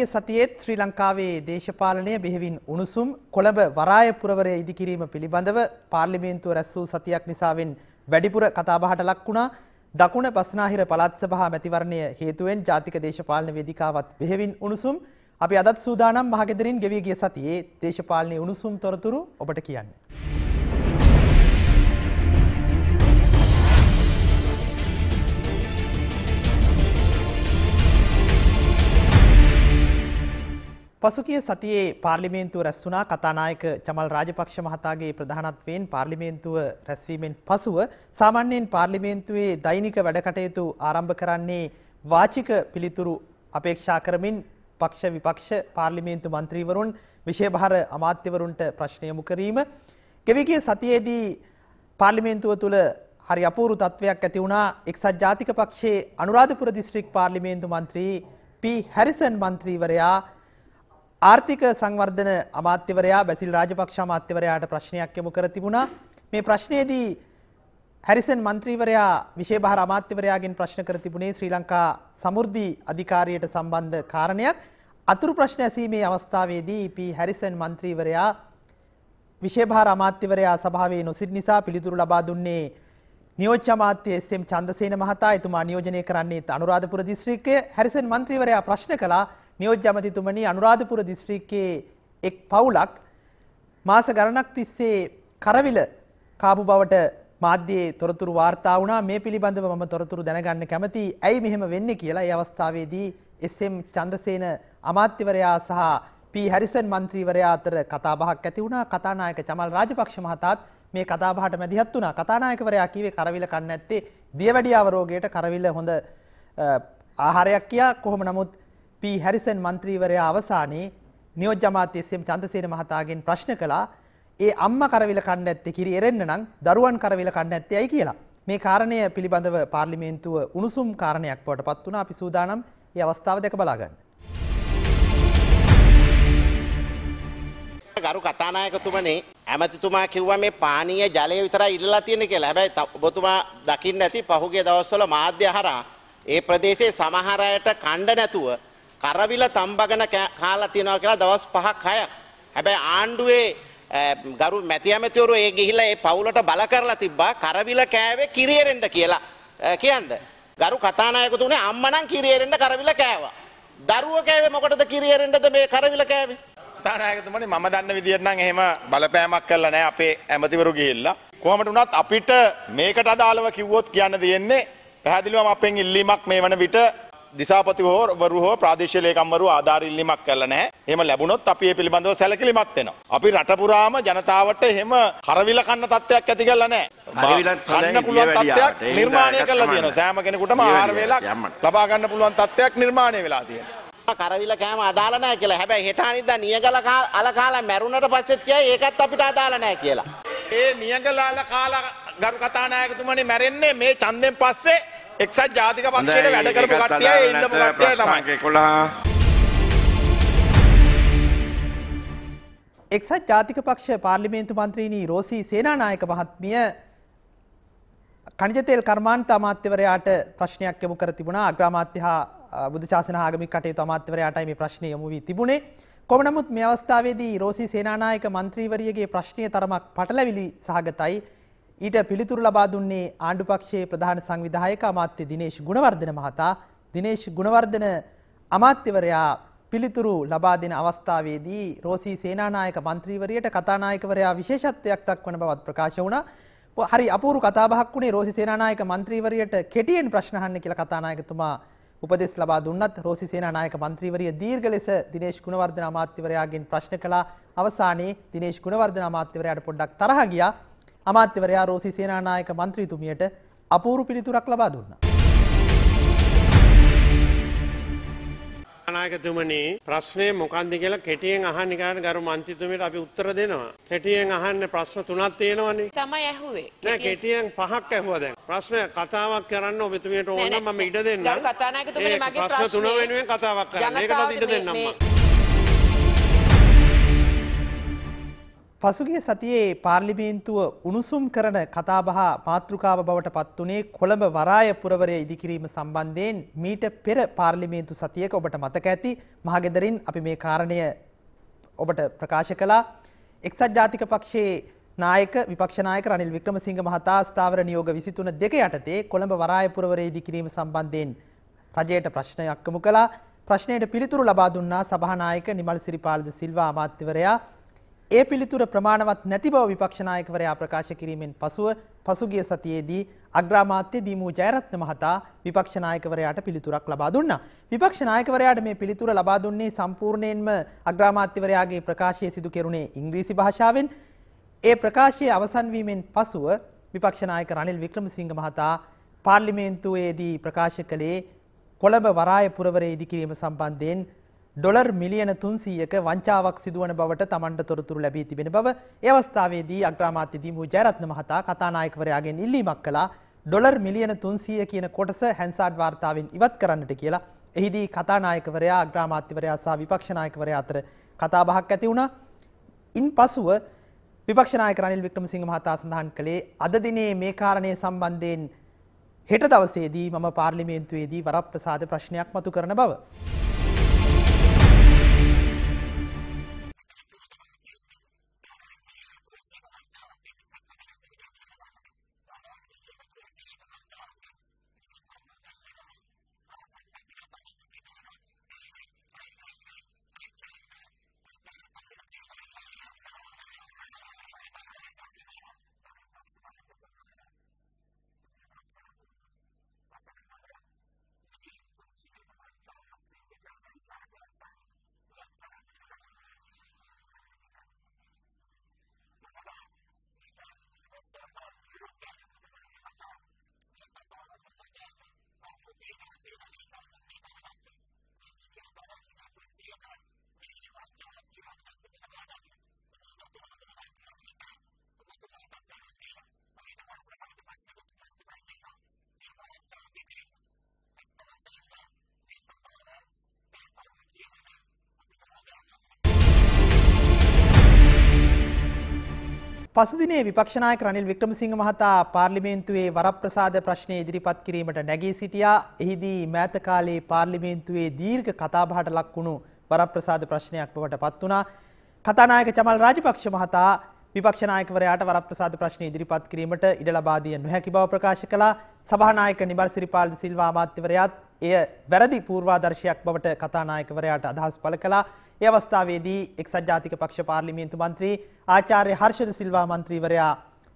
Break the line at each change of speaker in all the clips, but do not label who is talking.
ගිය සතියේත් ශ්‍රී ලංකාවේ දේශපාලනය බෙහෙවින් උණුසුම් කොළඹ වරාය පුරවරය ඉදිකිරීම පිළිබඳව පාර්ලිමේන්තුව රැස් වූ සතියක් නිසාවෙන් වැඩිපුර කතාබහට ලක් වුණා. දකුණ පස්නාහිර පළාත් සභා මැතිවරණය හේතුවෙන් ජාතික දේශපාලන වේදිකාවත් බෙහෙවින් උණුසුම්. අපි අදත් සූදානම් මහගෙදරින් ගෙවී ගිය සතියේ දේශපාලනයේ උණුසුම් තොරතුරු ඔබට කියන්නේ. පසුගිය සතියේ පාර්ලිමේන්තුව රැස් වුණා කතානායක චමල් රාජපක්ෂ මහතාගේ ප්‍රධානත්වයෙන් පාර්ලිමේන්තුව රැස්වීමෙන් පසුව සාමාන්‍යයෙන් පාර්ලිමේන්තුවේ දෛනික වැඩකටයුතු ආරම්භ කරන්නේ වාචික පිළිතුරු අපේක්ෂා කරමින් පක්ෂ විපක්ෂ පාර්ලිමේන්තු මන්ත්‍රීවරුන් විශේභාර අමාත්‍යවරුන්ට ප්‍රශ්න යොමු කිරීම ගෙවිගිය සතියේදී පාර්ලිමේන්තුව තුළ හරි අපූරු තත්ත්වයක් ඇති වුණා එක්සත් ජාතික පක්ෂයේ අනුරාධපුර දිස්ත්‍රික් පාර්ලිමේන්තු මන්ත්‍රී පී හැරිසන් මන්ත්‍රීවරයා ආර්ථික සංවර්ධන අමාත්‍යවරයා බැසිල් රාජපක්ෂ අමාත්‍යවරයාට ප්‍රශ්නයක් යොමු කර තිබුණා. මේ ප්‍රශ්නයේදී හැරිසන් මන්ත්‍රීවරයා විශේෂ අමාත්‍යවරයාගෙන් ප්‍රශ්න කර තිබුණේ ශ්‍රී ලංකා සමෘද්ධි අධිකාරියට සම්බන්ධ කාරණයක්. අතුරු ප්‍රශ්න ඇසීමේ අවස්ථාවේදී පී හැරිසන් මන්ත්‍රීවරයා විශේෂ අමාත්‍යවරයා සභාවේ නොසිට නිසා පිළිතුරු ලබා දුන්නේ නියෝජ්‍ය අමාත්‍ය එස්.එම්. චන්දසේන මහතා එතුමා නියෝජනය කරන්නේ අනුරාධපුර දිස්ත්‍රික්කය. හැරිසන් මන්ත්‍රීවරයා ප්‍රශ්න කළා නියෝජ්‍ය අමතිතුමනි අනුරාධපුර දිස්ත්‍රික්කයේ එක් පවුලක් මාස ගණනක් තිස්සේ කරවිල කාපු බවට මාධ්‍යයේ තොරතුරු වාර්තා වුණා මේ පිළිබඳව මම තොරතුරු දැනගන්න කැමති. ඇයි මෙහෙම වෙන්නේ කියලා ඒ අවස්ථාවේදී එස්.එම්. චන්දසේන අමාත්‍යවරයා සහ පී හැරිසන් මන්ත්‍රීවරයා අතර කතාබහක් ඇති වුණා. කතානායක චමල් රාජපක්ෂ මහතාත් මේ කතාබහට මැදිහත් වුණා. කතානායකවරයා කිව්වේ කරවිල කන්න ඇත්තේ දියවැඩියාව රෝගයට කරවිල හොඳ ආහාරයක් කියා කොහොම නමුත් පී හැරිසන් මන්ත්‍රීවරයා අවසානයේ නියෝජ්‍ය අමාත්‍ය එස්.එම්. චන්දසේන මහතාගෙන් ප්‍රශ්න කළා ඒ අම්මා කරවිල කන්න ඇත්තේ කිරි එරෙන්න නම් දරුවන් කරවිල කන්න ඇත්තේ ඇයි කියලා. මේ කාරණය පිළිබඳව පාර්ලිමේන්තුව උණුසුම් කාරණයක් බවට පත් වුණා. අපි සූදානම් මේ අවස්ථාව දැක බලා ගන්න.
ගරු කතානායකතුමනේ ඇමතිතුමා කිව්වා මේ පානීය ජලය විතරයි ඉල්ලලා තියෙන කියලා. හැබැයි ඔබතුමා දකින්න ඇති පහුගිය දවස්වල මාධ්‍ය හරහා ඒ ප්‍රදේශයේ සමහර අයට කණ්ඩ නැතුව කරවිල තම්බගෙන කාලා තියනවා කියලා දවස් පහක් හයක්. හැබැයි ආණ්ඩුවේ ගරු මැති ඇමතිවරු ඒ ගිහිල්ලා ඒ පවුලට බල කරලා තිබ්බා කරවිල කෑවේ කිරියෙරෙන්න කියලා කියන්න. ගරු කතානායකතුනේ අම්මනම් කිරියෙරෙන්න කරවිල කෑවා. දරුවෝ කෑවේ මොකටද කිරියෙරෙන්නද මේ කරවිල කෑවේ? කතානායකතුමනි මම දන්න විදිහට නම් එහෙම බලපෑමක් කළා නෑ අපේ ඇමතිවරු ගිහිල්ලා. කොහොමද වුණත් අපිට මේකට අදාළව කිව්වොත් කියන්න දෙන්නේ පැහැදිලිවම අපෙන් ඉල්ලීමක් මේ වන විට දිසාපතිවරු හෝ ප්‍රාදේශීය ලේකම්වරු ආධාර ඉල්ලීමක් කරලා නැහැ. එහෙම ලැබුණොත් අපි ඒ පිළිබඳව සැලකිලිමත් වෙනවා. අපි රට පුරාම ජනතාවට එහෙම හරවිල කන්න තත්ත්වයක් ඇති කරලා නැහැ. කන්න පුළුවන් තත්ත්වයක් නිර්මාණය කරලා තියෙනවා. සෑම කෙනෙකුටම ආහාර වේලක් ලබා ගන්න පුළුවන් තත්ත්වයක් නිර්මාණය වෙලා තියෙනවා. කරවිල කෑම අදාළ නැහැ කියලා. හැබැයි හෙට අනිද්දා නියගල අලකාලා මැරුණට පස්සෙත් කියයි ඒකත් අපිට අදාළ නැහැ කියලා. ඒ නියගල අලකාලා ගරු කතානායකතුමනි මැරෙන්නේ මේ ඡන්දෙන් පස්සේ එක්සත් ජාතික පක්ෂයට වැඩ කරපු කට්ටිය ඉන්න කට්ටිය තමයි.
11 එක්සත් ජාතික පක්ෂ පාර්ලිමේන්තු මන්ත්‍රීනි රෝසි සේනානායක මහත්මිය කණජතේල් කර්මාන්ත අමාත්‍යවරයාට ප්‍රශ්නයක් යොමු කර තිබුණා අග්‍රාමාත්‍ය හා බුදුශාසන ආගමික කටයුතු අමාත්‍යවරයාටයි මේ ප්‍රශ්නේ යොමු වී තිබුණේ. කොම නමුත් මේ අවස්ථාවේදී රෝසි සේනානායක මන්ත්‍රීවරියගේ ප්‍රශ්නීය තරමක් පටලැවිලි සහගතයි. ඊට පිළිතුරු ලබා දුන්නේ ආණ්ඩු පක්ෂයේ ප්‍රධාන සංවිධායක අමාත්‍ය දිනේෂ් ගුණවර්ධන මහතා. දිනේෂ් ගුණවර්ධන අමාත්‍යවරයා පිළිතුරු ලබා දෙන අවස්ථාවේදී රෝසි සේනානායක මන්ත්‍රීවරියට කතානායකවරයා විශේෂත්වයක් දක්වන බවත් ප්‍රකාශ වුණා. හරි අපූරු කතාබහක් වුණේ රෝසි සේනානායක මන්ත්‍රීවරියට කෙටියෙන් ප්‍රශ්න අහන්න කියලා කතානායකතුමා උපදෙස් ලබා දුන්නත් රෝසි සේනානායක මන්ත්‍රීවරිය දීර්ඝ ලෙස දිනේෂ් ගුණවර්ධන අමාත්‍යවරයාගෙන් ප්‍රශ්න කළා. අවසානයේ දිනේෂ් ගුණවර්ධන අමාත්‍යවරයාට පොඩ්ඩක් තරහ ගියා. අමාත්‍යවරයා රෝසි සේනානායක මන්ත්‍රීතුමියට අපූරු පිළිතුරක් ලබා දුන්නා.
නායකතුමනි ප්‍රශ්නේ මොකන්ද කියලා කෙටියෙන් අහන්න ගන්න ගරු මන්ත්‍රීතුමීට අපි උත්තර දෙනවා. කෙටියෙන් අහන්න ප්‍රශ්න තුනක්
තියෙනවනේ. තමයි ඇහුවේ. නෑ
කෙටියෙන් පහක් ඇහුවා දැන්. ප්‍රශ්න කතාවක් කරන්න ඔබතුමියට ඕන නම් මම ඉඩ දෙන්නම්. ගරු කතානායකතුමනි මගේ ප්‍රශ්න තුන වෙනුවෙන් කතාවක් කරන්න. ඒකටත් ඉඩ දෙන්නම් මම.
පසුගිය සතියේ පාර්ලිමේන්තුව උණුසුම් කරන කතාබහ මාතෘකාව බවට පත් වනේ කොළඹ වරාය පුරවරය ඉදිකිරීම සම්බන්ධයෙන් මීට පෙර පාර්ලිමේන්තු සතියක ඔබට මතක ඇති මහගෙදරින් අපි මේ කාරණය ඔබට ප්‍රකාශ කළා එක්සත් ජාතික පක්ෂයේ නායක විපක්ෂනායක රනිල් වික්‍රමසිංහ මහතා ස්ථාවර නියෝග විසිතුන දෙක යටතේ කොළඹ වරාය පුරවරය ඉදිකිරීම සම්බන්ධයෙන් රජයට ප්‍රශ්නයක්කමු කළා ප්‍රශ්නයට පිළිතුරු ලබා දුන්නා සභානායක නිමල් සිරිපාලද සිල්වා අමාත්‍යවරයා ඒ පිළිතුර ප්‍රමාණවත් නැති බව විපක්ෂ නායකවරයා ප්‍රකාශ කිරීමෙන් පසුව පසුගිය සතියේදී අග්‍රාමාත්‍ය දීමූ ජයරත්න මහතා විපක්ෂ නායකවරයාට පිළිතුරක් ලබා දුන්නා. විපක්ෂ නායකවරයාට මේ පිළිතුර ලබා දුන්නේ සම්පූර්ණයෙන්ම අග්‍රාමාත්‍යවරයාගේ ප්‍රකාශය සිදු කෙරුණේ ඉංග්‍රීසි භාෂාවෙන්. ඒ ප්‍රකාශය අවසන් වීමෙන් පසුව විපක්ෂ නායක රනිල් වික්‍රමසිංහ මහතා පාර්ලිමේන්තුවේදී ප්‍රකාශ කළේ කොළඹ වරාය පුරවරයේ ඉදිකිරීම සම්බන්ධයෙන් ඩොලර් මිලියන තුන්සීයක වංචාවක් සිදුවන බවට තමන්ට තොරතුරු ලැබී තිබෙන බව ඒවස්ථාවේදී අග්‍රාමාත්‍ය දීමූ ජයරත්න මහතා කතානායකවරයාගෙන් ඉල්ලීමක් කළා ඩොලර් මිලියන තුන්සීය කියන කොටස හැන්සාඩ් වාර්තාවෙන් ඉවත් කරන්නට කියලා එහිදී කතානායකවරයා අග්‍රාමාත්‍යවරයා සහ විපක්ෂනායකවරයා අතර කතාබහක් ඇති වුණා ඉන් පසුව විපක්ෂනායක රනිල් වික්‍රමසිංහ මහතා සඳහන් කළේ අද දිනේ මේ කාරණය සම්බන්ධයෙන් හෙට දවසේදී මම පාර්ලිමේන්තුවේදී වරප්‍රසාද ප්‍රශ්නයක් මතු කරන බව. පසුදිනේ විපක්ෂ නායක රනිල් වික්‍රමසිංහ මහතා පාර්ලිමේන්තුවේ වරප්‍රසාද ප්‍රශ්නය ඉදිරිපත් කිරීමට නැගී සිටියා. එහිදී මෑත කාලේ පාර්ලිමේන්තුවේ දීර්ඝ කතාබහට ලක් වුණු වරප්‍රසාද ප්‍රශ්නයක් බවට පත් වුණා. කතානායක චමල් රාජපක්ෂ මහතා විපක්ෂනායකවරයාට වරප්‍රසාද ප්‍රශ්න ඉදිරිපත් කිරීමට ඉඩ ලබා දිය නොහැකි බව ප්‍රකාශ කළා. සභානායක නිබල් සිරිපාල සිල්වා අමාත්‍යවරයාත් එය වැරදි පූර්වාදර්ශයක් බවට කතානායකවරයාට අදහස් පළ කළා. ඒ අවස්ථාවේදී එක්සත් ජාතික පක්ෂ පාර්ලිමේන්තු මන්ත්‍රී ආචාර්ය හර්ෂද සිල්වා මන්ත්‍රීවරයා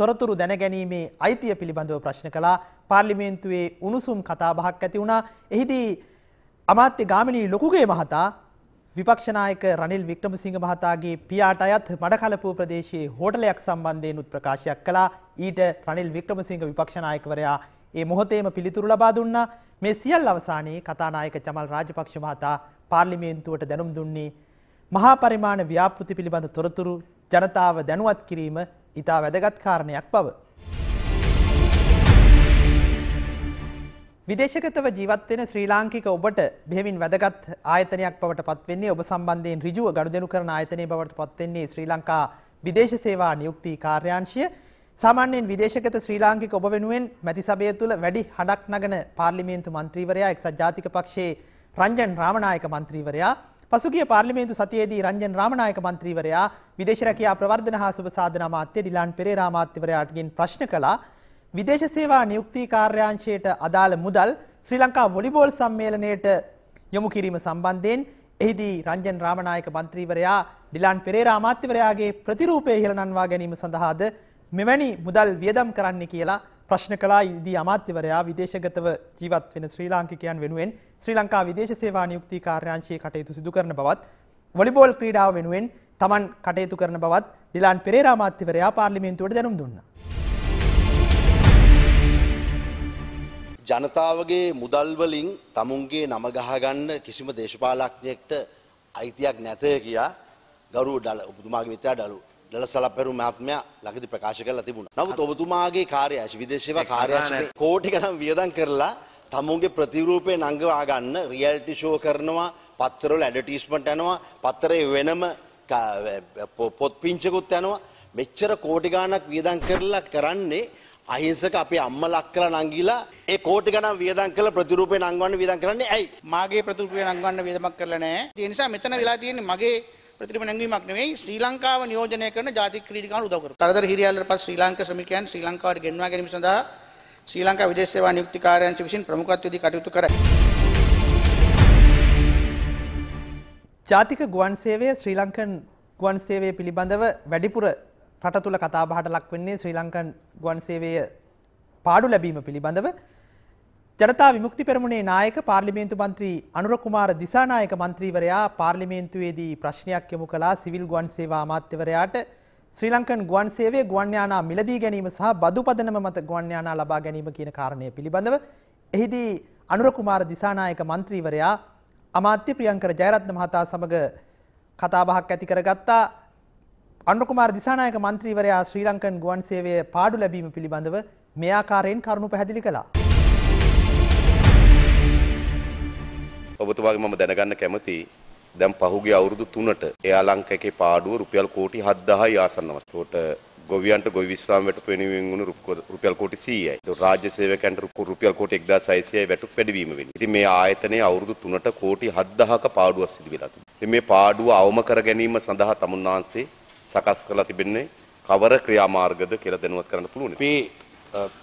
තොරතුරු දැනගැනීමේ අයිතිය පිළිබඳව ප්‍රශ්න කළා. පාර්ලිමේන්තුවේ උණුසුම් කතාබහක් ඇති වුණා. එහිදී අමාත්‍ය ගාමිණී ලොකුගේ මහතා විපක්ෂනායක රනිල් වික්‍රමසිංහ මහතාගේ පියාට අයත් මඩකලපුව ප්‍රදේශයේ හෝටලයක් සම්බන්ධයෙන් උත් ප්‍රකාශයක් කළා. ඊට රනිල් වික්‍රමසිංහ විපක්ෂනායකවරයා ඒ මොහොතේම පිළිතුරු ලබා දුන්නා. මේ සියල්ල අවසානයේ කතානායක චමල් රාජපක්ෂ මහතා පාර්ලිමේන්තුවට දැනුම් දුන්නේ මහා පරිමාණ ව්‍යාපෘති පිළිබඳ තොරතුරු ජනතාව දැනුවත් කිරීම ඉතා වැදගත් කාරණයක් බව. විදේශගතව ජීවත්වෙන ශ්‍රී ලාංකික ඔබට බෙහෙවින් වැදගත් ආයතනයක් බවට පත්වෙන්නේ ඔබ සම්බන්ධයෙන් ඍජුව ගනුදෙනු කරන ආයතනය බවට පත්වෙන්නේ ශ්‍රී ලංකා විදේශ සේවා නියුක්ති කාර්යාංශය. සාමාන්‍යයෙන් විදේශගත ශ්‍රී ලාංකික ඔබ වෙනුවෙන් මැති සභය තුළ වැඩි හඬක් නගන පාර්ලිමේන්තු මන්ත්‍රීවරයා එක්සත් ජාතික පක්ෂයේ රංජන් රාමනායක මන්ත්‍රීවරයා පසුගිය පාර්ලිමේන්තු සතියේදී රංජන් රාමනායක මන්ත්‍රීවරයා විදේශ රැකියා ප්‍රවර්ධන හා සුබ සාධන අමාත්‍ය ඩිලාන් පෙරේරා අමාත්‍යවරයාටගෙන් ප්‍රශ්න කළා. විදේශ සේවා නියුක්ති කාර්යාංශයට අදාළ මුදල් ශ්‍රී ලංකා වොලිබෝල් සම්මේලනයට යොමු කිරීම සම්බන්ධයෙන් එහිදී රංජන් රාමනායක මන්ත්‍රීවරයා ඩිලාන් පෙරේරා අමාත්‍යවරයාගේ ප්‍රතිරූපය ඉහළනන්වා ගැනීම සඳහාද මෙවැනි මුදල් වියදම් කරන්න කියලා ප්‍රශ්න කළා ඉදී අමාත්‍යවරයා විදේශගතව ජීවත් වෙන ශ්‍රී ලාංකිකයන් වෙනුවෙන් ශ්‍රී ලංකා විදේශ සේවා නියුක්ති කාර්යාංශයේ කටයුතු සිදු කරන බවත් වොලිබෝල් ක්‍රීඩාව වෙනුවෙන් තමන් කටයුතු කරන බවත් ඩිලාන් පෙරේරා අමාත්‍යවරයා පාර්ලිමේන්තුවට දැනුම් දුන්නා.
ජනතාවගේ මුදල් වලින් තමුන්ගේ නම ගහගන්න කිසිම දේශපාලඥයෙක්ට අයිතියක් නැත කියා ගරු ඩල ඔබතුමාගේ මිත්‍රා ඩලු ඩලසලපෙරු මහත්මයා ළඟදී ප්‍රකාශ කරලා තිබුණා. නමුත් ඔබතුමාගේ කාර්යශ විදේශ සේවා කාර්යශ කෝටි ගණන් වියදම් කරලා තමුන්ගේ ප්‍රතිරූපය නංගවා ගන්න රියල්ටි ෂෝ කරනවා පත්තරවල ඇඩ්වර්ටයිස්මන්ට් යනවා පත්තරේ වෙනම පොත් පිංචකුත් යනවා මෙච්චර කෝටි ගාණක් වියදම් කරලා කරන්නේ අහිංසක අපේ අම්මලක් කරලා නංගිලා ඒ කෝටි ගණන් වියදම් කරලා
ප්‍රතිරූපේ නංගවන්න වියදම් කරන්නේ ඇයි? මාගේ ප්‍රතිරූපේ නංගවන්න වියදමක් කරලා නැහැ. ඒ නිසා මෙතන වෙලා තියෙන්නේ මගේ ප්‍රතිරූප නැංවීමක් නෙවෙයි ශ්‍රී ලංකාව නියෝජනය කරන ජාතික ක්‍රීඩිකාන් උදව් කරනවා. තරතර හිරියල්ලට පස් ශ්‍රී ලාංකික ශ්‍රමිකයන් ශ්‍රී ලංකාවට ගෙන්වා ගැනීම සඳහා ශ්‍රී ලංකා විදේශ සේවා නියුක්තිකාරයන්සි විසින් ප්‍රමුඛත්වයේදී කටයුතු කරයි. ජාතික ගුවන් සේවය ශ්‍රී ලංකන් ගුවන් සේවය පිළිබඳව වැඩිපුර රට තුළ කතාබහට ලක් වෙන්නේ ශ්‍රී ලංකන් ගුවන් සේවය පාඩු ලැබීම පිළිබඳව ජනතා විමුක්ති පෙරමුණේ නායක පාර්ලිමේන්තු මන්ත්‍රී අනුරකුමාර දිසානායක මන්ත්‍රීවරයා පාර්ලිමේන්තුවේදී ප්‍රශ්නයක් යොමු කළා සිවිල් ගුවන් සේවා අමාත්‍යවරයාට ශ්‍රී ලංකන් ගුවන් සේවය ගුවන් යානා මිලදී ගැනීම සහ බදු පදනම මත ගුවන් යානා ලබා ගැනීම කියන කාරණය පිළිබඳව එහිදී අනුරකුමාර දිසානායක මන්ත්‍රීවරයා අමාත්‍ය ප්‍රියංකර ජයරත්න මහතා සමග කතාබහක් ඇති කරගත්තා අනුකුමාර දිසානායක මන්ත්‍රීවරයා ශ්‍රී ලංකන් ගුවන් සේවය පාඩු ලැබීම පිළිබඳව මේ ආකාරයෙන් කරුණු පැහැදිලි කළා.
ඔබතුමාගේ මම දැනගන්න කැමති දැන් පහුගිය අවුරුදු 3ට එයා ලංකාවේ පාඩුව රුපියල් කෝටි 7000යි ආසන්න වස්තුවට ගොවියන්ට ගොවි විශ්‍රාමයට පෙනවීම වුණු රුපියල් කෝටි 100යි. ඒක රාජ්‍ය සේවකයන්ට රුපියල් කෝටි 1600යි වැටුප් වැඩිවීම වෙන්නේ. ඉතින් මේ ආයතනයේ අවුරුදු 3ට කෝටි 7000ක පාඩුවක් සිදු වෙලා තිබෙනවා. ඉතින් මේ පාඩුව අවම කර ගැනීම සඳහා තමුන්නාන්සේ සකස් කරලා තිබෙන්නේ කවර ක්‍රියාමාර්ගද කියලා දැනුවත් කරන්න පුළුවන්. අපි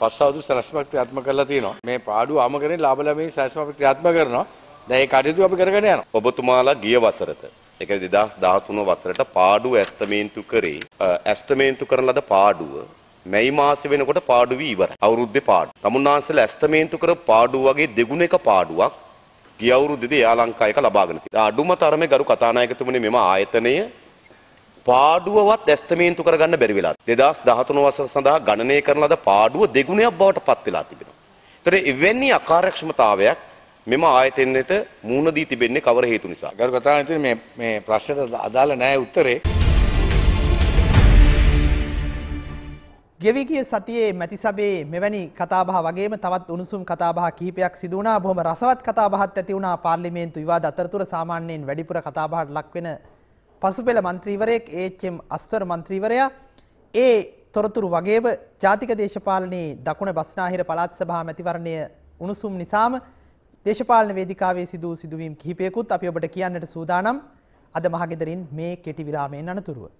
පස් අවුරුදු සැලැස්මක් ක්‍රියාත්මක කරලා තියෙනවා. මේ පාඩුව අම කරගෙන ලාභ ලැබීමේ සැලැස්ම අපි ක්‍රියාත්මක කරනවා. දැන් ඒ කටයුතු අපි කරගෙන යනවා. ඔබතුමාලා ගිය වසරට ඒ කියන්නේ 2013 වසරට පාඩුව ඇස්තමේන්තු කරේ. ඇස්තමේන්තු කරන ලද පාඩුව මැයි මාසෙ වෙනකොට පාඩුව ඉවරයි. අවුරුද්දේ පාඩුව. තමුන්නාන්සලා ඇස්තමේන්තු කර පාඩුව වගේ දෙගුණ එක පාඩුවක් ගිය අවුරුද්දේදී යා ලංකාවේක ලබාගෙන තියෙනවා. අඩුම තරමේ ගරු කතානායකතුමනි මෙම ආයතනය පාඩුවවත් ඇස්තමේන්තු කරගන්න බැරි වෙලා. 2013 වසර සඳහා ගණනය කරන ලද පාඩුව දෙගුණයක් බවට පත් වෙලා තිබෙනවා. ඒතර එවැනි අකාර්යක්ෂමතාවයක් මෙම ආයතනයට මූණ දී තිබෙන්නේ කවර හේතු නිසා? ගරු කතාව මේ මේ ප්‍රශ්නට අදාළ නැහැ උත්තරේ.
ගෙවිගිය සතියේ මැතිසබේ මෙවැනි කතාබහ වගේම තවත් උණුසුම් කතාබහ කිහිපයක් සිදු වුණා. බොහොම රසවත් කතාබහක් ඇති වුණා. පාර්ලිමේන්තු විවාද අතරතුර සාමාන්‍යයෙන් වැඩිපුර කතාබහට ලක් වෙන පසුපෙළ මන්ත්‍රීවරයෙක් ඒම් අස්වර මන්ත්‍රීවරයා ඒ තොරතුරු වගේම ජාතික දේශපාලනයේ දකුණ බස්නාහිර පළාත් සභා මැතිවරණය උණුසුම් නිසාම දේශපාලන වේදිකාවේ සිදූ සිදුවීම් කිහිපයකුත් අපි ඔබට කියන්නට සූදානම් අද මහගෙදරින් මේ කෙටි විරාමයෙන් අනතුරුව